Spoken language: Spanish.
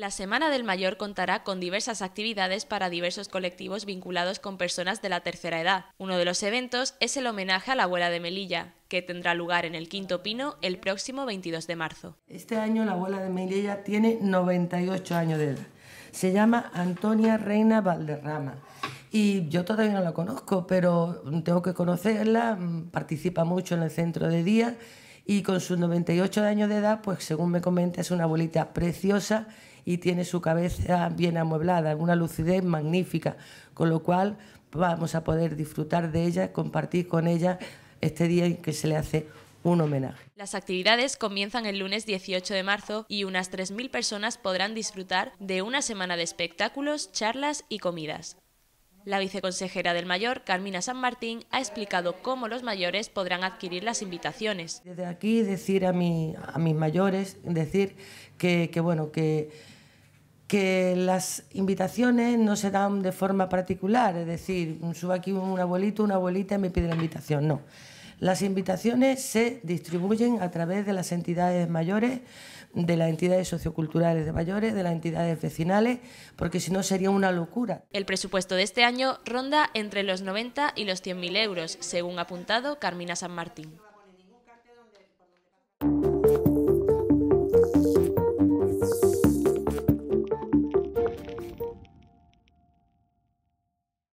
La Semana del Mayor contará con diversas actividades para diversos colectivos vinculados con personas de la tercera edad. Uno de los eventos es el homenaje a la abuela de Melilla, que tendrá lugar en el Quinto Pino el próximo 22 de marzo. Este año la abuela de Melilla tiene 98 años de edad. Se llama Antonia Reina Valderrama. Y yo todavía no la conozco, pero tengo que conocerla, mm, participa mucho en el centro de día y con sus 98 años de edad, pues según me comenta, es una abuelita preciosa y tiene su cabeza bien amueblada, una lucidez magnífica, con lo cual vamos a poder disfrutar de ella, compartir con ella este día en que se le hace un homenaje. Las actividades comienzan el lunes 18 de marzo y unas 3.000 personas podrán disfrutar de una semana de espectáculos, charlas y comidas. La viceconsejera del mayor, Carmina San Martín, ha explicado cómo los mayores podrán adquirir las invitaciones. Desde aquí decir a, mis mayores, decir que, bueno, que, que las invitaciones no se dan de forma particular, es decir, subo aquí un abuelito, una abuelita y me pide la invitación, no. Las invitaciones se distribuyen a través de las entidades mayores, de las entidades socioculturales de mayores, de las entidades vecinales, porque si no sería una locura. El presupuesto de este año ronda entre los 90 y los mil euros, según ha apuntado Carmina San Martín.